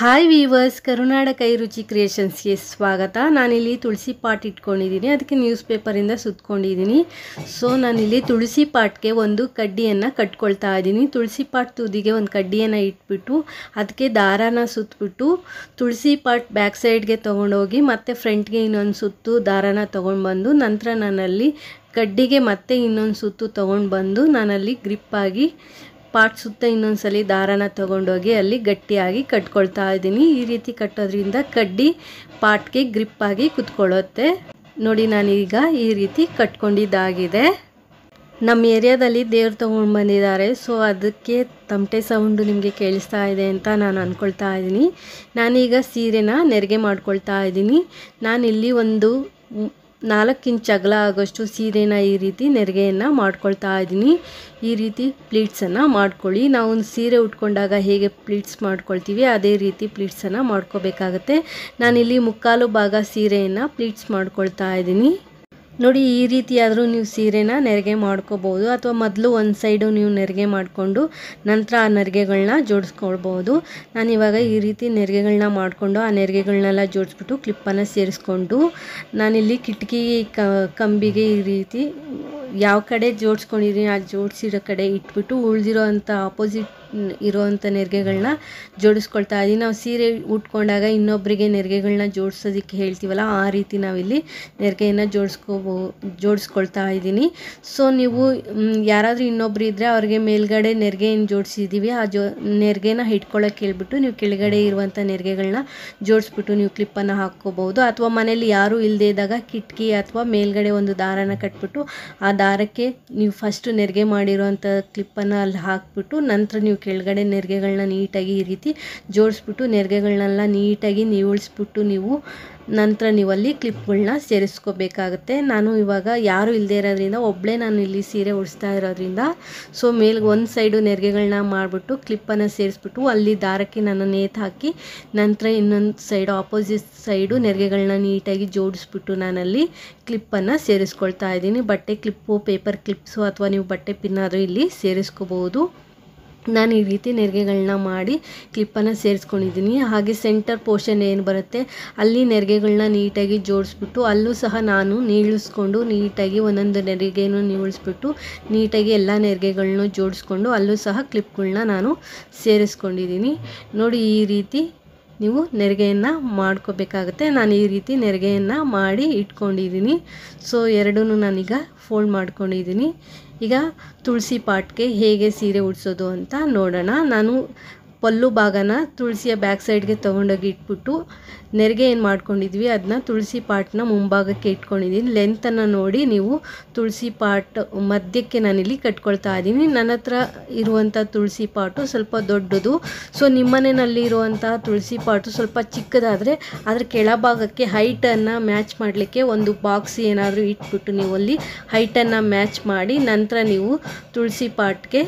hi viewers ಕರುನಾಡ ಕೈರುಚಿ ಕ್ರಿಯೇಷನ್ಸ್ಗೆ ಸ್ವಾಗತ ನಾನಿಲ್ಲಿ ತುಳಸಿ pot ಇಟ್ಕೊಂಡಿದ್ದೀನಿ ಅದಕ್ಕೆ ನ್ಯೂಸ್ ಪೇಪರಿಂದ ಸುತ್ತಕೊಂಡಿದ್ದೀನಿ ಸೊ ನಾನಿಲ್ಲಿ ತುಳಸಿ ಪಾಟ್ಗೆ ಒಂದು ಕಡ್ಡಿಯನ್ನು ಕಟ್ಕೊಳ್ತಾ ಇದ್ದೀನಿ ತುಳಸಿ ಪಾಟ್ ತುದಿಗೆ ಒಂದು ಕಡ್ಡಿಯನ್ನು ಇಟ್ಬಿಟ್ಟು ಅದಕ್ಕೆ ದಾರಾನ ಸುತ್ತಿಬಿಟ್ಟು ತುಳಸಿ ಪಾಟ್ ಬ್ಯಾಕ್ ಸೈಡ್ಗೆ ತೊಗೊಂಡೋಗಿ ಮತ್ತು ಫ್ರಂಟ್ಗೆ ಇನ್ನೊಂದು ಸುತ್ತು ದಾರಾನ ಬಂದು ನಂತರ ನಾನಲ್ಲಿ ಕಡ್ಡಿಗೆ ಮತ್ತೆ ಇನ್ನೊಂದು ಸುತ್ತು ತೊಗೊಂಡು ಬಂದು ನಾನಲ್ಲಿ ಗ್ರಿಪ್ಪಾಗಿ ಪಾಟ್ ಸುತ್ತ ಇನ್ನೊಂದು ದಾರನ ದಾರಾನ ತೊಗೊಂಡೋಗಿ ಅಲ್ಲಿ ಗಟ್ಟಿಯಾಗಿ ಕಟ್ಕೊಳ್ತಾ ಇದ್ದೀನಿ ಈ ರೀತಿ ಕಟ್ಟೋದ್ರಿಂದ ಕಡ್ಡಿ ಪಾಟ್ಗೆ ಗ್ರಿಪ್ಪಾಗಿ ಕುತ್ಕೊಳ್ಳುತ್ತೆ ನೋಡಿ ನಾನೀಗ ಈ ರೀತಿ ಕಟ್ಕೊಂಡಿದ್ದಾಗಿದೆ ನಮ್ಮ ಏರಿಯಾದಲ್ಲಿ ದೇವ್ರು ತೊಗೊಂಡು ಬಂದಿದ್ದಾರೆ ಸೊ ಅದಕ್ಕೆ ತಮಟೆ ಸೌಂಡು ನಿಮಗೆ ಕೇಳಿಸ್ತಾ ಇದೆ ಅಂತ ನಾನು ಅಂದ್ಕೊಳ್ತಾ ಇದ್ದೀನಿ ನಾನೀಗ ಸೀರೆನ ನೆರಿಗೆ ಮಾಡ್ಕೊಳ್ತಾ ಇದ್ದೀನಿ ನಾನಿಲ್ಲಿ ಒಂದು ನಾಲ್ಕು ಇಂಚ್ ಅಗಲ ಆಗೋಷ್ಟು ಸೀರೆನ ಈ ರೀತಿ ನೆರಿಗೆಯನ್ನು ಮಾಡ್ಕೊಳ್ತಾ ಇದ್ದೀನಿ ಈ ರೀತಿ ಪ್ಲೀಟ್ಸನ್ನು ಮಾಡ್ಕೊಳ್ಳಿ ನಾವು ಸೀರೆ ಉಟ್ಕೊಂಡಾಗ ಹೇಗೆ ಪ್ಲೀಟ್ಸ್ ಮಾಡ್ಕೊಳ್ತೀವಿ ಅದೇ ರೀತಿ ಪ್ಲೀಟ್ಸನ್ನು ಮಾಡ್ಕೋಬೇಕಾಗತ್ತೆ ನಾನಿಲ್ಲಿ ಮುಕ್ಕಾಲು ಭಾಗ ಸೀರೆಯನ್ನು ಪ್ಲೀಟ್ಸ್ ಮಾಡ್ಕೊಳ್ತಾ ಇದ್ದೀನಿ ನೋಡಿ ಈ ರೀತಿಯಾದರೂ ನೀವು ಸೀರೆನ ನೆರಿಗೆ ಮಾಡ್ಕೋಬೋದು ಅಥವಾ ಮೊದಲು ಒಂದು ಸೈಡು ನೀವು ನೆರಿಗೆ ಮಾಡಿಕೊಂಡು ನಂತರ ಆ ನೆರಿಗೆಗಳನ್ನ ಜೋಡಿಸ್ಕೊಳ್ಬೋದು ನಾನಿವಾಗ ಈ ರೀತಿ ನೆರಿಗೆಗಳನ್ನ ಮಾಡಿಕೊಂಡು ಆ ನೆರಿಗೆಗಳನ್ನೆಲ್ಲ ಜೋಡಿಸ್ಬಿಟ್ಟು ಕ್ಲಿಪ್ಪನ್ನು ಸೇರಿಸ್ಕೊಂಡು ನಾನಿಲ್ಲಿ ಕಿಟಕಿ ಕಂಬಿಗೆ ಈ ರೀತಿ ಯಾವ ಕಡೆ ಜೋಡಿಸ್ಕೊಂಡಿದ್ದೀನಿ ಆ ಜೋಡಿಸಿರೋ ಕಡೆ ಇಟ್ಬಿಟ್ಟು ಉಳಿದಿರೋ ಅಂಥ ಆಪೋಸಿಟ್ ಇರುವಂಥ ನೆರಿಗೆಗಳನ್ನ ಜೋಡಿಸ್ಕೊಳ್ತಾ ಇದ್ದೀವಿ ನಾವು ಸೀರೆ ಉಟ್ಕೊಂಡಾಗ ಇನ್ನೊಬ್ಬರಿಗೆ ನೆರಿಗೆಗಳನ್ನ ಜೋಡಿಸೋದಕ್ಕೆ ಹೇಳ್ತೀವಲ್ಲ ಆ ರೀತಿ ನಾವಿಲ್ಲಿ ನೆರಿಗೆಯನ್ನು ಜೋಡಿಸ್ಕೋಬೋ ಜೋಡಿಸ್ಕೊಳ್ತಾ ಇದ್ದೀನಿ ಸೊ ನೀವು ಯಾರಾದರೂ ಇನ್ನೊಬ್ರು ಇದ್ದರೆ ಅವ್ರಿಗೆ ಮೇಲ್ಗಡೆ ನೆರಿಗೆಯನ್ನು ಜೋಡಿಸಿದ್ದೀವಿ ಆ ಜೋ ನೆರಿಗೆನ ಇಟ್ಕೊಳ್ಳೋಕ್ಕೆ ಹೇಳ್ಬಿಟ್ಟು ನೀವು ಕೆಳಗಡೆ ಇರುವಂಥ ನೆರಿಗೆಗಳನ್ನ ಜೋಡಿಸ್ಬಿಟ್ಟು ನೀವು ಕ್ಲಿಪ್ಪನ್ನು ಹಾಕ್ಕೋಬಹುದು ಅಥವಾ ಮನೇಲಿ ಯಾರೂ ಇಲ್ಲದೇ ಇದ್ದಾಗ ಕಿಟಕಿ ಅಥವಾ ಮೇಲ್ಗಡೆ ಒಂದು ದಾರನ ಕಟ್ಬಿಟ್ಟು ಆ ದಾರಕ್ಕೆ ನೀವು ಫಸ್ಟು ನೆರಿಗೆ ಮಾಡಿರುವಂಥ ಕ್ಲಿಪ್ಪನ್ನು ಅಲ್ಲಿ ಹಾಕ್ಬಿಟ್ಟು ನಂತರ ನೀವು ಕೆಳಗಡೆ ನೆರಿಗೆಗಳನ್ನ ನೀಟಾಗಿ ಈ ರೀತಿ ಜೋಡಿಸ್ಬಿಟ್ಟು ನೆರಿಗೆಗಳನ್ನೆಲ್ಲ ನೀಟಾಗಿ ನೀವಳಿಸ್ಬಿಟ್ಟು ನೀವು ನಂತರ ನೀವು ಅಲ್ಲಿ ಕ್ಲಿಪ್ಗಳನ್ನ ಸೇರಿಸ್ಕೋಬೇಕಾಗತ್ತೆ ನಾನು ಇವಾಗ ಯಾರೂ ಇಲ್ಲದೆ ಇರೋದ್ರಿಂದ ಒಬ್ಬಳೇ ನಾನು ಇಲ್ಲಿ ಸೀರೆ ಉಡಿಸ್ತಾ ಇರೋದ್ರಿಂದ ಸೊ ಮೇಲ್ಗೆ ಒಂದು ಸೈಡು ನೆರಿಗೆಗಳನ್ನ ಮಾಡಿಬಿಟ್ಟು ಕ್ಲಿಪ್ಪನ್ನು ಸೇರಿಸ್ಬಿಟ್ಟು ಅಲ್ಲಿ ದಾರಕ್ಕೆ ನಾನು ನೇತು ಹಾಕಿ ನಂತರ ಇನ್ನೊಂದು ಸೈಡು ಆಪೋಸಿಟ್ ಸೈಡು ನೆರಿಗೆಗಳನ್ನ ನೀಟಾಗಿ ಜೋಡಿಸ್ಬಿಟ್ಟು ನಾನಲ್ಲಿ ಕ್ಲಿಪ್ಪನ್ನು ಸೇರಿಸ್ಕೊಳ್ತಾ ಇದ್ದೀನಿ ಬಟ್ಟೆ ಕ್ಲಿಪ್ಪು ಪೇಪರ್ ಕ್ಲಿಪ್ಸು ಅಥವಾ ನೀವು ಬಟ್ಟೆ ಪಿನ್ನಾದರೂ ಇಲ್ಲಿ ಸೇರಿಸ್ಕೋಬಹುದು ನಾನು ಈ ರೀತಿ ನೆರಿಗೆಗಳನ್ನ ಮಾಡಿ ಕ್ಲಿಪ್ಪನ್ನು ಸೇರಿಸ್ಕೊಂಡಿದ್ದೀನಿ ಹಾಗೆ ಸೆಂಟರ್ ಪೋರ್ಷನ್ ಏನು ಬರುತ್ತೆ ಅಲ್ಲಿ ನೆರಿಗೆಗಳನ್ನ ನೀಟಾಗಿ ಜೋಡಿಸ್ಬಿಟ್ಟು ಅಲ್ಲೂ ಸಹ ನಾನು ನೀಳಿಸ್ಕೊಂಡು ನೀಟಾಗಿ ಒಂದೊಂದು ನೆರಿಗೆಯನ್ನು ನೀಳಿಸ್ಬಿಟ್ಟು ನೀಟಾಗಿ ಎಲ್ಲ ನೆರಿಗೆಗಳನ್ನು ಜೋಡಿಸ್ಕೊಂಡು ಅಲ್ಲೂ ಸಹ ಕ್ಲಿಪ್ಗಳನ್ನ ನಾನು ಸೇರಿಸ್ಕೊಂಡಿದ್ದೀನಿ ನೋಡಿ ಈ ರೀತಿ ನೀವು ನೆರಿಗೆಯನ್ನು ಮಾಡ್ಕೋಬೇಕಾಗುತ್ತೆ ನಾನು ಈ ರೀತಿ ನೆರಿಗೆಯನ್ನು ಮಾಡಿ ಇಟ್ಕೊಂಡಿದ್ದೀನಿ ಸೊ ಎರಡೂ ನಾನೀಗ ಫೋಲ್ಡ್ ಮಾಡ್ಕೊಂಡಿದ್ದೀನಿ ಈಗ ತುಳಸಿ ಪಾಟ್ಗೆ ಹೇಗೆ ಸೀರೆ ಉಡಿಸೋದು ಅಂತ ನೋಡೋಣ ನಾನು ಪಲ್ಲು ಭಾಗನ ತುಳಸಿಯ ಬ್ಯಾಕ್ ಸೈಡ್ಗೆ ತೊಗೊಂಡೋಗಿ ಇಟ್ಬಿಟ್ಟು ನೆರಿಗೆ ಏನು ಮಾಡ್ಕೊಂಡಿದ್ವಿ ಅದನ್ನ ತುಳಸಿ ಪಾಟ್ನ ಮುಂಭಾಗಕ್ಕೆ ಇಟ್ಕೊಂಡಿದ್ದೀನಿ ಲೆಂತನ್ನು ನೋಡಿ ನೀವು ತುಳಸಿ ಪಾಟ್ ಮಧ್ಯಕ್ಕೆ ನಾನಿಲ್ಲಿ ಕಟ್ಕೊಳ್ತಾ ಇದ್ದೀನಿ ನನ್ನ ಹತ್ರ ಇರುವಂಥ ತುಳಸಿ ಪಾಟು ಸ್ವಲ್ಪ ದೊಡ್ಡದು ಸೊ ನಿಮ್ಮನೆಯಲ್ಲಿ ಇರುವಂಥ ತುಳಸಿ ಪಾಟು ಸ್ವಲ್ಪ ಚಿಕ್ಕದಾದರೆ ಅದರ ಕೆಳಭಾಗಕ್ಕೆ ಹೈಟನ್ನು ಮ್ಯಾಚ್ ಮಾಡಲಿಕ್ಕೆ ಒಂದು ಬಾಕ್ಸ್ ಏನಾದರೂ ಇಟ್ಬಿಟ್ಟು ನೀವು ಅಲ್ಲಿ ಹೈಟನ್ನು ಮ್ಯಾಚ್ ಮಾಡಿ ನಂತರ ನೀವು ತುಳಸಿ ಪಾಟ್ಗೆ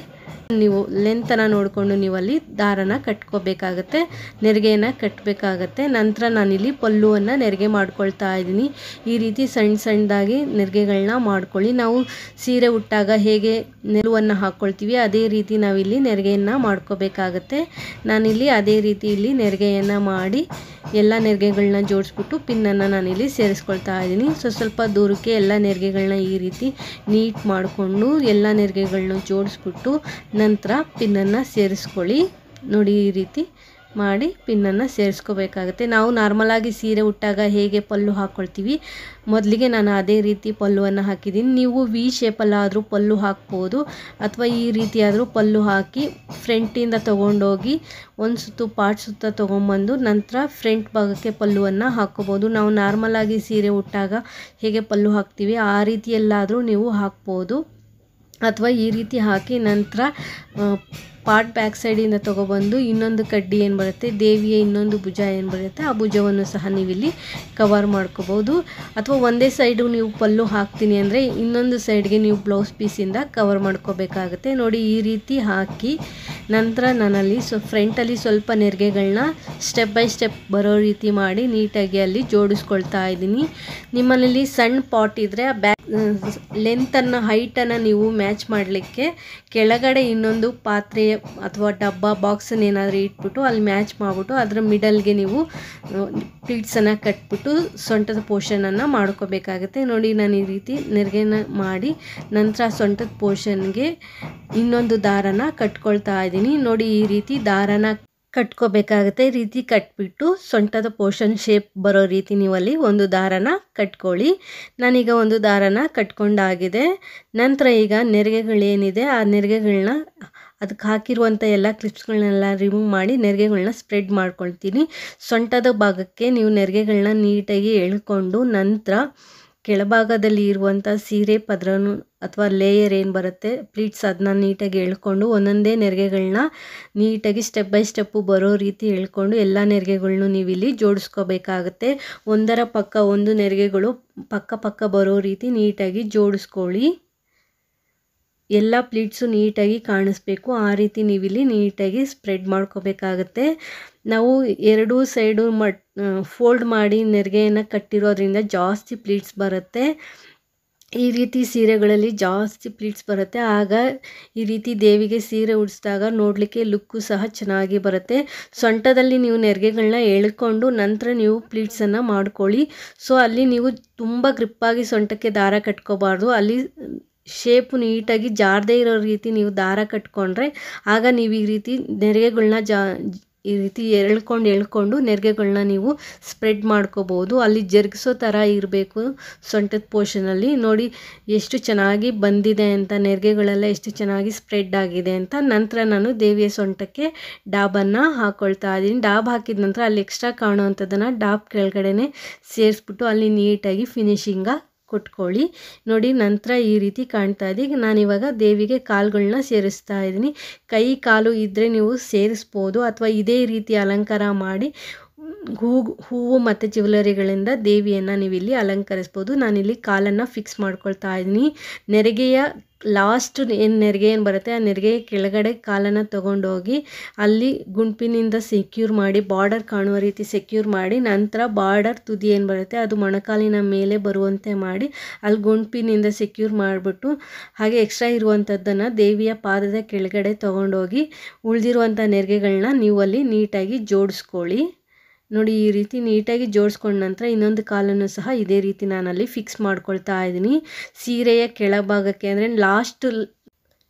ನೀವು ಲೆಂತನ ನೋಡಿಕೊಂಡು ನೀವು ಅಲ್ಲಿ ದಾರನ ಕಟ್ಕೋಬೇಕಾಗತ್ತೆ ನೆರಿಗೆಯನ್ನು ಕಟ್ಟಬೇಕಾಗತ್ತೆ ನಂತರ ನಾನಿಲ್ಲಿ ಪಲ್ಲುವನ್ನು ನೆರಿಗೆ ಮಾಡ್ಕೊಳ್ತಾ ಇದ್ದೀನಿ ಈ ರೀತಿ ಸಣ್ಣ ಸಣ್ಣದಾಗಿ ನೆರಿಗೆಗಳನ್ನ ಮಾಡ್ಕೊಳ್ಳಿ ನಾವು ಸೀರೆ ಉಟ್ಟಾಗ ಹೇಗೆ ನೆರವನ್ನು ಹಾಕ್ಕೊಳ್ತೀವಿ ಅದೇ ರೀತಿ ನಾವಿಲ್ಲಿ ನೆರಿಗೆಯನ್ನು ಮಾಡ್ಕೋಬೇಕಾಗತ್ತೆ ನಾನಿಲ್ಲಿ ಅದೇ ರೀತಿ ಇಲ್ಲಿ ನೆರಿಗೆಯನ್ನು ಮಾಡಿ ಎಲ್ಲ ನೆರಿಗೆಗಳನ್ನ ಜೋಡಿಸ್ಬಿಟ್ಟು ಪಿನ್ನನ್ನು ನಾನಿಲ್ಲಿ ಸೇರಿಸ್ಕೊಳ್ತಾ ಇದ್ದೀನಿ ಸೊ ಸ್ವಲ್ಪ ದೂರಕ್ಕೆ ಎಲ್ಲ ನೆರಿಗೆಗಳನ್ನ ಈ ರೀತಿ ನೀಟ್ ಮಾಡಿಕೊಂಡು ಎಲ್ಲ ನೆರಿಗೆಗಳನ್ನ ಜೋಡಿಸ್ಬಿಟ್ಟು ನಂತರ ಪಿನ್ನನ್ನು ಸೇರಿಸ್ಕೊಳ್ಳಿ ನೋಡಿ ಈ ರೀತಿ ಮಾಡಿ ಪಿನ್ನನ್ನು ಸೇರಿಸ್ಕೋಬೇಕಾಗುತ್ತೆ ನಾವು ನಾರ್ಮಲಾಗಿ ಸೀರೆ ಉಟ್ಟಾಗ ಹೇಗೆ ಪಲ್ಲು ಹಾಕ್ಕೊಳ್ತೀವಿ ಮೊದಲಿಗೆ ನಾನು ಅದೇ ರೀತಿ ಪಲ್ಲುವನ್ನು ಹಾಕಿದ್ದೀನಿ ನೀವು ವಿ ಶೇಪಲ್ಲಾದರೂ ಪಲ್ಲು ಹಾಕ್ಬೋದು ಅಥವಾ ಈ ರೀತಿಯಾದರೂ ಪಲ್ಲು ಹಾಕಿ ಫ್ರಂಟಿಂದ ತೊಗೊಂಡೋಗಿ ಒಂದು ಸುತ್ತು ಪಾಟ್ ಸುತ್ತ ತೊಗೊಂಬಂದು ನಂತರ ಫ್ರಂಟ್ ಭಾಗಕ್ಕೆ ಪಲ್ಲುವನ್ನು ಹಾಕ್ಕೋಬೋದು ನಾವು ನಾರ್ಮಲಾಗಿ ಸೀರೆ ಉಟ್ಟಾಗ ಹೇಗೆ ಪಲ್ಲು ಹಾಕ್ತೀವಿ ಆ ರೀತಿಯಲ್ಲಾದರೂ ನೀವು ಹಾಕ್ಬೋದು ಅಥವಾ ಈ ರೀತಿ ಹಾಕಿ ನಂತರ ಪಾರ್ಟ್ ಬ್ಯಾಕ್ ಸೈಡಿಂದ ತೊಗೊಬಂದು ಇನ್ನೊಂದು ಕಡ್ಡಿ ಏನು ಬರುತ್ತೆ ದೇವಿಯ ಇನ್ನೊಂದು ಭುಜ ಏನು ಬರುತ್ತೆ ಆ ಭುಜವನ್ನು ಸಹ ನೀವಿಲ್ಲಿ ಕವರ್ ಮಾಡ್ಕೋಬೋದು ಅಥವಾ ಒಂದೇ ಸೈಡು ನೀವು ಪಲ್ಲು ಹಾಕ್ತೀನಿ ಅಂದರೆ ಇನ್ನೊಂದು ಸೈಡ್ಗೆ ನೀವು ಬ್ಲೌಸ್ ಪೀಸಿಂದ ಕವರ್ ಮಾಡ್ಕೋಬೇಕಾಗುತ್ತೆ ನೋಡಿ ಈ ರೀತಿ ಹಾಕಿ ನಂತರ ನಾನಲ್ಲಿ ಸೊ ಫ್ರಂಟಲ್ಲಿ ಸ್ವಲ್ಪ ನೆರಿಗೆಗಳನ್ನ ಸ್ಟೆಪ್ ಬೈ ಸ್ಟೆಪ್ ಬರೋ ರೀತಿ ಮಾಡಿ ನೀಟಾಗಿ ಅಲ್ಲಿ ಜೋಡಿಸ್ಕೊಳ್ತಾ ಇದ್ದೀನಿ ನಿಮ್ಮಲ್ಲಿ ಸಣ್ಣ ಪಾಟ್ ಇದ್ದರೆ ಆ ಬ್ಯಾಕ್ ಲೆಂತನ್ನು ಹೈಟನ್ನು ನೀವು ಮ್ಯಾಚ್ ಮಾಡಲಿಕ್ಕೆ ಕೆಳಗಡೆ ಇನ್ನೊಂದು ಪಾತ್ರೆಯ ಅಥವಾ ಡಬ್ಬ ಬಾಕ್ಸನ್ನು ಏನಾದರೂ ಇಟ್ಬಿಟ್ಟು ಅಲ್ಲಿ ಮ್ಯಾಚ್ ಮಾಡಿಬಿಟ್ಟು ಅದರ ಮಿಡಲ್ಗೆ ನೀವು ಪ್ಲೀಟ್ಸನ್ನು ಕಟ್ಬಿಟ್ಟು ಸೊಂಟದ ಪೋರ್ಷನನ್ನು ಮಾಡ್ಕೋಬೇಕಾಗುತ್ತೆ ನೋಡಿ ನಾನು ಈ ರೀತಿ ನೆರಿಗೆನ ಮಾಡಿ ನಂತರ ಸೊಂಟದ ಪೋರ್ಷನ್ಗೆ ಇನ್ನೊಂದು ದಾರನ ಕಟ್ಕೊಳ್ತಾ ಇದ್ದೀನಿ ನೋಡಿ ಈ ರೀತಿ ದಾರನ ಕಟ್ಕೋಬೇಕಾಗುತ್ತೆ ರೀತಿ ಕಟ್ಬಿಟ್ಟು ಸೊಂಟದ ಪೋರ್ಷನ್ ಶೇಪ್ ಬರೋ ರೀತಿ ನೀವು ಅಲ್ಲಿ ಒಂದು ದಾರನ ಕಟ್ಕೊಳ್ಳಿ ನಾನೀಗ ಒಂದು ದಾರನ ಕಟ್ಕೊಂಡಾಗಿದೆ ನಂತರ ಈಗ ನೆರಿಗೆಗಳೇನಿದೆ ಆ ನೆರಿಗೆಗಳನ್ನ ಅದಕ್ಕೆ ಹಾಕಿರುವಂಥ ಎಲ್ಲ ಕ್ಲಿಪ್ಸ್ಗಳನ್ನೆಲ್ಲ ರಿಮೂವ್ ಮಾಡಿ ನೆರಿಗೆಗಳನ್ನ ಸ್ಪ್ರೆಡ್ ಮಾಡ್ಕೊಳ್ತೀನಿ ಸೊಂಟದ ಭಾಗಕ್ಕೆ ನೀವು ನೆರಿಗೆಗಳನ್ನ ನೀಟಾಗಿ ಎಳ್ಕೊಂಡು ನಂತರ ಕೆಳಭಾಗದಲ್ಲಿ ಇರುವಂಥ ಸೀರೆ ಪದ್ರನು ಅಥವಾ ಲೇಯರ್ ಏನು ಬರುತ್ತೆ ಪ್ಲೀಟ್ಸ್ ಅದನ್ನ ನೀಟಾಗಿ ಎಳ್ಕೊಂಡು ಒಂದೊಂದೇ ನೆರಿಗೆಗಳನ್ನ ನೀಟಾಗಿ ಸ್ಟೆಪ್ ಬೈ ಸ್ಟೆಪ್ಪು ಬರೋ ರೀತಿ ಎಳ್ಕೊಂಡು ಎಲ್ಲ ನೆರಿಗೆಗಳನ್ನು ನೀವು ಇಲ್ಲಿ ಜೋಡಿಸ್ಕೋಬೇಕಾಗತ್ತೆ ಒಂದರ ಪಕ್ಕ ಒಂದು ನೆರಿಗೆಗಳು ಪಕ್ಕ ಪಕ್ಕ ಬರೋ ರೀತಿ ನೀಟಾಗಿ ಜೋಡಿಸ್ಕೊಳ್ಳಿ ಎಲ್ಲ ಪ್ಲೀಟ್ಸು ನೀಟಾಗಿ ಕಾಣಿಸ್ಬೇಕು ಆ ರೀತಿ ನೀವಿಲ್ಲಿ ನೀಟಾಗಿ ಸ್ಪ್ರೆಡ್ ಮಾಡ್ಕೋಬೇಕಾಗತ್ತೆ ನಾವು ಎರಡೂ ಸೈಡು ಮಟ್ ಫೋಲ್ಡ್ ಮಾಡಿ ನೆರಿಗೆಯನ್ನು ಕಟ್ಟಿರೋದ್ರಿಂದ ಜಾಸ್ತಿ ಪ್ಲೀಟ್ಸ್ ಬರುತ್ತೆ ಈ ರೀತಿ ಸೀರೆಗಳಲ್ಲಿ ಜಾಸ್ತಿ ಪ್ಲೀಟ್ಸ್ ಬರುತ್ತೆ ಆಗ ಈ ರೀತಿ ದೇವಿಗೆ ಸೀರೆ ಉಡಿಸಿದಾಗ ನೋಡಲಿಕ್ಕೆ ಲುಕ್ಕು ಸಹ ಚೆನ್ನಾಗಿ ಬರುತ್ತೆ ಸೊಂಟದಲ್ಲಿ ನೀವು ನೆರಿಗೆಗಳನ್ನ ಎಳ್ಕೊಂಡು ನಂತರ ನೀವು ಪ್ಲೀಟ್ಸನ್ನು ಮಾಡ್ಕೊಳ್ಳಿ ಸೊ ಅಲ್ಲಿ ನೀವು ತುಂಬ ಗ್ರಿಪ್ಪಾಗಿ ಸೊಂಟಕ್ಕೆ ದಾರ ಕಟ್ಕೋಬಾರ್ದು ಅಲ್ಲಿ ಶೇಪು ನೀಟಾಗಿ ಜಾರದೇ ಇರೋ ರೀತಿ ನೀವು ದಾರ ಕಟ್ಕೊಂಡ್ರೆ ಆಗ ನೀವು ಈ ರೀತಿ ನೆರಿಗೆಗಳನ್ನ ಜಾ ಈ ರೀತಿ ಎಳ್ಕೊಂಡು ಎಳ್ಕೊಂಡು ನೆರಿಗೆಗಳನ್ನ ನೀವು ಸ್ಪ್ರೆಡ್ ಮಾಡ್ಕೋಬೋದು ಅಲ್ಲಿ ಜರುಗಿಸೋ ಥರ ಇರಬೇಕು ಸೊಂಟದ ಪೋರ್ಷನಲ್ಲಿ ನೋಡಿ ಎಷ್ಟು ಚೆನ್ನಾಗಿ ಬಂದಿದೆ ಅಂತ ನೆರಿಗೆಗಳೆಲ್ಲ ಎಷ್ಟು ಚೆನ್ನಾಗಿ ಸ್ಪ್ರೆಡ್ ಆಗಿದೆ ಅಂತ ನಂತರ ನಾನು ದೇವಿಯ ಸೊಂಟಕ್ಕೆ ಡಾಬನ್ನು ಹಾಕ್ಕೊಳ್ತಾ ಇದ್ದೀನಿ ಡಾಬ್ ಹಾಕಿದ ನಂತರ ಅಲ್ಲಿ ಎಕ್ಸ್ಟ್ರಾ ಕಾಣುವಂಥದ್ದನ್ನು ಡಾಬ್ ಕೆಳಗಡೆನೆ ಸೇರಿಸ್ಬಿಟ್ಟು ಅಲ್ಲಿ ನೀಟಾಗಿ ಫಿನಿಷಿಂಗಾಗಿ ಕೊಟ್ಕೊಳ್ಳಿ ನೋಡಿ ನಂತರ ಈ ರೀತಿ ಕಾಣ್ತಾ ಇದೆ ನಾನಿವಾಗ ದೇವಿಗೆ ಕಾಲುಗಳನ್ನ ಸೇರಿಸ್ತಾ ಇದ್ದೀನಿ ಕೈ ಕಾಲು ಇದ್ದರೆ ನೀವು ಸೇರಿಸ್ಬೋದು ಅಥವಾ ಇದೇ ರೀತಿ ಅಲಂಕಾರ ಮಾಡಿ ಹೂ ಹೂವು ಮತ್ತು ಜ್ಯುವೆಲರಿಗಳಿಂದ ದೇವಿಯನ್ನು ನೀವಿಲ್ಲಿ ಅಲಂಕರಿಸ್ಬೋದು ನಾನಿಲ್ಲಿ ಕಾಲನ್ನು ಫಿಕ್ಸ್ ಮಾಡ್ಕೊಳ್ತಾ ಇದ್ದೀನಿ ನೆರಿಗೆಯ ಲಾಸ್ಟ್ ಏನು ನೆರಿಗೆ ಏನು ಬರುತ್ತೆ ಆ ನೆರಿಗೆ ಕೆಳಗಡೆ ಕಾಲನ್ನು ತೊಗೊಂಡೋಗಿ ಅಲ್ಲಿ ಗುಂಪಿನಿಂದ ಸೆಕ್ಯೂರ್ ಮಾಡಿ ಬಾರ್ಡರ್ ಕಾಣುವ ರೀತಿ ಸೆಕ್ಯೂರ್ ಮಾಡಿ ನಂತರ ಬಾರ್ಡರ್ ತುದಿ ಏನು ಬರುತ್ತೆ ಅದು ಮೊಣಕಾಲಿನ ಮೇಲೆ ಬರುವಂತೆ ಮಾಡಿ ಅಲ್ಲಿ ಗುಂಪಿನಿಂದ ಸೆಕ್ಯೂರ್ ಮಾಡಿಬಿಟ್ಟು ಹಾಗೆ ಎಕ್ಸ್ಟ್ರಾ ಇರುವಂಥದ್ದನ್ನು ದೇವಿಯ ಪಾದದ ಕೆಳಗಡೆ ತೊಗೊಂಡೋಗಿ ಉಳಿದಿರುವಂಥ ನೆರಿಗೆಗಳನ್ನ ನೀವು ಅಲ್ಲಿ ನೀಟಾಗಿ ಜೋಡಿಸ್ಕೊಳ್ಳಿ ನೋಡಿ ಈ ರೀತಿ ನೀಟಾಗಿ ಜೋಡಿಸ್ಕೊಂಡ ನಂತರ ಇನ್ನೊಂದು ಕಾಲನ್ನು ಸಹ ಇದೇ ರೀತಿ ನಾನಲ್ಲಿ ಫಿಕ್ಸ್ ಮಾಡ್ಕೊಳ್ತಾ ಇದ್ದೀನಿ ಸೀರೆಯ ಕೆಳಭಾಗಕ್ಕೆ ಅಂದರೆ ಲಾಸ್ಟ್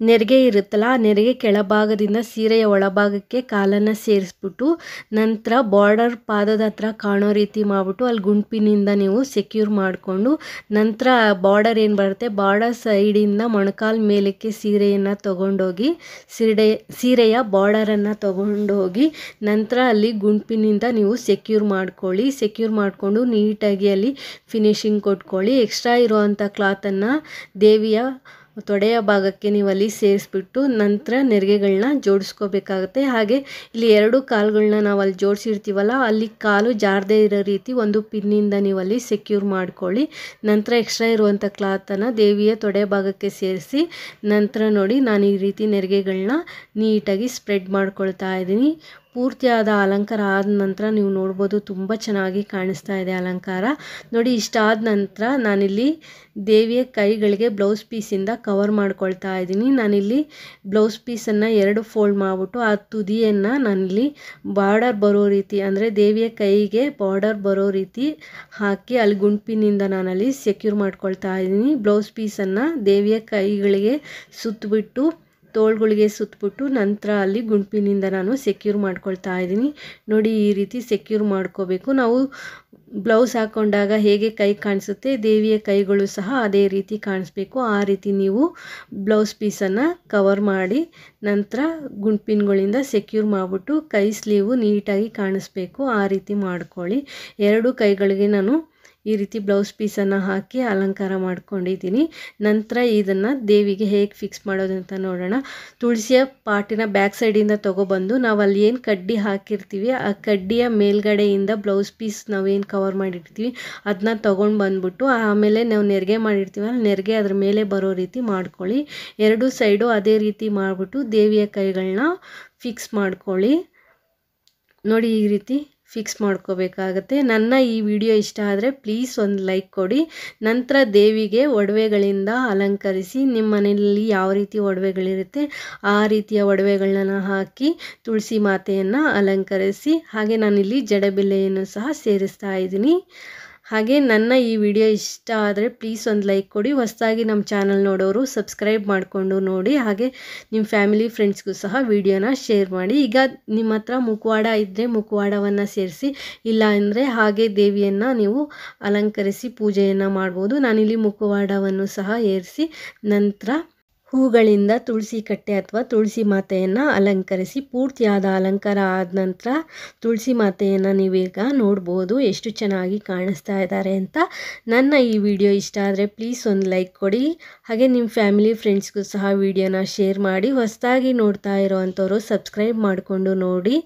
ನೆರಿಗೆ ಇರುತ್ತಲ್ಲ ಆ ನೆರಿಗೆ ಕೆಳಭಾಗದಿಂದ ಸೀರೆಯ ಒಳಭಾಗಕ್ಕೆ ಕಾಲನ್ನು ಸೇರಿಸ್ಬಿಟ್ಟು ನಂತರ ಬಾರ್ಡರ್ ಪಾದದ ಹತ್ರ ಕಾಣೋ ರೀತಿ ಮಾಡಿಬಿಟ್ಟು ಅಲ್ಲಿ ಗುಂಪಿನಿಂದ ನೀವು ಸೆಕ್ಯೂರ್ ಮಾಡಿಕೊಂಡು ನಂತರ ಬಾರ್ಡರ್ ಏನು ಬರುತ್ತೆ ಬಾರ್ಡರ್ ಸೈಡಿಂದ ಮೊಣಕಾಲ್ ಮೇಲಕ್ಕೆ ಸೀರೆಯನ್ನು ತಗೊಂಡೋಗಿ ಸೀರೆ ಸೀರೆಯ ಬಾರ್ಡರನ್ನು ತಗೊಂಡೋಗಿ ನಂತರ ಅಲ್ಲಿ ಗುಂಪಿನಿಂದ ನೀವು ಸೆಕ್ಯೂರ್ ಮಾಡ್ಕೊಳ್ಳಿ ಸೆಕ್ಯೂರ್ ಮಾಡಿಕೊಂಡು ನೀಟಾಗಿ ಅಲ್ಲಿ ಫಿನಿಶಿಂಗ್ ಕೊಟ್ಕೊಳ್ಳಿ ಎಕ್ಸ್ಟ್ರಾ ಇರುವಂಥ ಕ್ಲಾತನ್ನು ದೇವಿಯ ತೊಡೆಯ ಭಾಗಕ್ಕೆ ನೀವು ಅಲ್ಲಿ ಸೇರಿಸ್ಬಿಟ್ಟು ನಂತರ ನೆರಿಗೆಗಳನ್ನ ಜೋಡಿಸ್ಕೋಬೇಕಾಗತ್ತೆ ಹಾಗೆ ಇಲ್ಲಿ ಎರಡು ಕಾಲುಗಳನ್ನ ನಾವು ಅಲ್ಲಿ ಜೋಡಿಸಿರ್ತೀವಲ್ಲ ಅಲ್ಲಿ ಕಾಲು ಜಾರದೇ ಇರೋ ರೀತಿ ಒಂದು ಪಿನ್ನಿಂದ ನೀವು ಅಲ್ಲಿ ಸೆಕ್ಯೂರ್ ಮಾಡ್ಕೊಳ್ಳಿ ನಂತರ ಎಕ್ಸ್ಟ್ರಾ ಇರುವಂಥ ಕ್ಲಾತನ್ನು ದೇವಿಯ ತೊಡೆಯ ಭಾಗಕ್ಕೆ ಸೇರಿಸಿ ನಂತರ ನೋಡಿ ನಾನು ಈ ರೀತಿ ನೆರಿಗೆಗಳನ್ನ ನೀಟಾಗಿ ಸ್ಪ್ರೆಡ್ ಮಾಡ್ಕೊಳ್ತಾ ಇದ್ದೀನಿ ಪೂರ್ತಿಯಾದ ಅಲಂಕಾರ ಆದ ನಂತರ ನೀವು ನೋಡ್ಬೋದು ತುಂಬ ಚೆನ್ನಾಗಿ ಕಾಣಿಸ್ತಾ ಇದೆ ಅಲಂಕಾರ ನೋಡಿ ಇಷ್ಟ ಆದ ನಂತರ ನಾನಿಲ್ಲಿ ದೇವಿಯ ಕೈಗಳಿಗೆ ಬ್ಲೌಸ್ ಪೀಸಿಂದ ಕವರ್ ಮಾಡ್ಕೊಳ್ತಾ ಇದ್ದೀನಿ ನಾನಿಲ್ಲಿ ಬ್ಲೌಸ್ ಪೀಸನ್ನು ಎರಡು ಫೋಲ್ಡ್ ಮಾಡಿಬಿಟ್ಟು ಆ ತುದಿಯನ್ನು ನಾನಿಲ್ಲಿ ಬಾರ್ಡರ್ ಬರೋ ರೀತಿ ಅಂದರೆ ದೇವಿಯ ಕೈಗೆ ಬಾರ್ಡರ್ ಬರೋ ರೀತಿ ಹಾಕಿ ಅಲ್ಲಿ ಗುಂಪಿನಿಂದ ನಾನಲ್ಲಿ ಸೆಕ್ಯೂರ್ ಮಾಡ್ಕೊಳ್ತಾ ಇದ್ದೀನಿ ಬ್ಲೌಸ್ ಪೀಸನ್ನು ದೇವಿಯ ಕೈಗಳಿಗೆ ಸುತ್ತಬಿಟ್ಟು ತೋಳ್ಗಳಿಗೆ ಸುತ್ತಿಬಿಟ್ಟು ನಂತರ ಅಲ್ಲಿ ಗುಂಪಿನಿಂದ ನಾನು ಸೆಕ್ಯೂರ್ ಮಾಡ್ಕೊಳ್ತಾ ಇದ್ದೀನಿ ನೋಡಿ ಈ ರೀತಿ ಸೆಕ್ಯೂರ್ ಮಾಡ್ಕೋಬೇಕು ನಾವು ಬ್ಲೌಸ್ ಹಾಕ್ಕೊಂಡಾಗ ಹೇಗೆ ಕೈ ಕಾಣಿಸುತ್ತೆ ದೇವಿಯ ಕೈಗಳು ಸಹ ಅದೇ ರೀತಿ ಕಾಣಿಸ್ಬೇಕು ಆ ರೀತಿ ನೀವು ಬ್ಲೌಸ್ ಪೀಸನ್ನು ಕವರ್ ಮಾಡಿ ನಂತರ ಗುಂಪಿನ್ಗಳಿಂದ ಸೆಕ್ಯೂರ್ ಮಾಡಿಬಿಟ್ಟು ಕೈ ಸ್ಲೀವು ನೀಟಾಗಿ ಕಾಣಿಸ್ಬೇಕು ಆ ರೀತಿ ಮಾಡ್ಕೊಳ್ಳಿ ಎರಡು ಕೈಗಳಿಗೆ ನಾನು ಈ ರೀತಿ ಬ್ಲೌಸ್ ಪೀಸನ್ನು ಹಾಕಿ ಅಲಂಕಾರ ಮಾಡ್ಕೊಂಡಿದ್ದೀನಿ ನಂತರ ಇದನ್ನು ದೇವಿಗೆ ಹೇಗೆ ಫಿಕ್ಸ್ ಮಾಡೋದು ಅಂತ ನೋಡೋಣ ತುಳಸಿಯ ಪಾಟಿನ ಬ್ಯಾಕ್ ಸೈಡಿಂದ ತೊಗೊಬಂದು ನಾವು ಅಲ್ಲಿ ಏನು ಕಡ್ಡಿ ಹಾಕಿರ್ತೀವಿ ಆ ಕಡ್ಡಿಯ ಮೇಲ್ಗಡೆಯಿಂದ ಬ್ಲೌಸ್ ಪೀಸ್ ನಾವೇನು ಕವರ್ ಮಾಡಿರ್ತೀವಿ ಅದನ್ನ ತೊಗೊಂಡು ಬಂದ್ಬಿಟ್ಟು ಆಮೇಲೆ ನಾವು ನೆರಿಗೆ ಅಲ್ಲಿ ನೆರಿಗೆ ಅದ್ರ ಮೇಲೆ ಬರೋ ರೀತಿ ಮಾಡ್ಕೊಳ್ಳಿ ಎರಡು ಸೈಡು ಅದೇ ರೀತಿ ಮಾಡಿಬಿಟ್ಟು ದೇವಿಯ ಕೈಗಳನ್ನ ಫಿಕ್ಸ್ ಮಾಡ್ಕೊಳ್ಳಿ ನೋಡಿ ಈ ರೀತಿ ಫಿಕ್ಸ್ ಮಾಡ್ಕೋಬೇಕಾಗತ್ತೆ ನನ್ನ ಈ ವಿಡಿಯೋ ಇಷ್ಟ ಆದರೆ ಪ್ಲೀಸ್ ಒಂದು ಲೈಕ್ ಕೊಡಿ ನಂತರ ದೇವಿಗೆ ಒಡವೆಗಳಿಂದ ಅಲಂಕರಿಸಿ ನಿಮ್ಮ ಮನೆಯಲ್ಲಿ ಯಾವ ರೀತಿ ಒಡವೆಗಳಿರುತ್ತೆ ಆ ರೀತಿಯ ಒಡವೆಗಳನ್ನ ಹಾಕಿ ತುಳಸಿ ಮಾತೆಯನ್ನು ಅಲಂಕರಿಸಿ ಹಾಗೆ ನಾನಿಲ್ಲಿ ಜಡಬಿಲ್ಲೆಯನ್ನು ಸಹ ಸೇರಿಸ್ತಾ ಇದ್ದೀನಿ ಹಾಗೆ ನನ್ನ ಈ ವಿಡಿಯೋ ಇಷ್ಟ ಆದರೆ ಪ್ಲೀಸ್ ಒಂದು ಲೈಕ್ ಕೊಡಿ ಹೊಸದಾಗಿ ನಮ್ಮ ಚಾನಲ್ ನೋಡೋರು ಸಬ್ಸ್ಕ್ರೈಬ್ ಮಾಡಿಕೊಂಡು ನೋಡಿ ಹಾಗೆ ನಿಮ್ಮ ಫ್ಯಾಮಿಲಿ ಫ್ರೆಂಡ್ಸ್ಗೂ ಸಹ ವಿಡಿಯೋನ ಶೇರ್ ಮಾಡಿ ಈಗ ನಿಮ್ಮ ಹತ್ರ ಮುಖವಾಡ ಇದ್ದರೆ ಮುಖವಾಡವನ್ನು ಸೇರಿಸಿ ಇಲ್ಲ ಅಂದರೆ ಹಾಗೆ ದೇವಿಯನ್ನು ನೀವು ಅಲಂಕರಿಸಿ ಪೂಜೆಯನ್ನು ಮಾಡ್ಬೋದು ನಾನಿಲ್ಲಿ ಮುಖವಾಡವನ್ನು ಸಹ ಏರಿಸಿ ನಂತರ ಹೂಗಳಿಂದ ತುಳಸಿ ಕಟ್ಟೆ ಅಥವಾ ತುಳಸಿ ಮಾತೆಯನ್ನು ಅಲಂಕರಿಸಿ ಪೂರ್ತಿಯಾದ ಅಲಂಕಾರ ಆದ ನಂತರ ತುಳಸಿ ಮಾತೆಯನ್ನು ನೀವೀಗ ನೋಡ್ಬೋದು ಎಷ್ಟು ಚೆನ್ನಾಗಿ ಕಾಣಿಸ್ತಾ ಇದ್ದಾರೆ ಅಂತ ನನ್ನ ಈ ವಿಡಿಯೋ ಇಷ್ಟ ಆದರೆ ಪ್ಲೀಸ್ ಒಂದು ಲೈಕ್ ಕೊಡಿ ಹಾಗೆ ನಿಮ್ಮ ಫ್ಯಾಮಿಲಿ ಫ್ರೆಂಡ್ಸ್ಗೂ ಸಹ ವಿಡಿಯೋನ ಶೇರ್ ಮಾಡಿ ಹೊಸದಾಗಿ ನೋಡ್ತಾ ಇರೋವಂಥವ್ರು ಸಬ್ಸ್ಕ್ರೈಬ್ ಮಾಡಿಕೊಂಡು ನೋಡಿ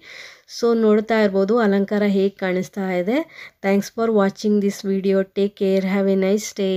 ಸೊ ನೋಡ್ತಾ ಇರ್ಬೋದು ಅಲಂಕಾರ ಹೇಗೆ ಕಾಣಿಸ್ತಾ ಇದೆ thanks for watching this video take care have a nice day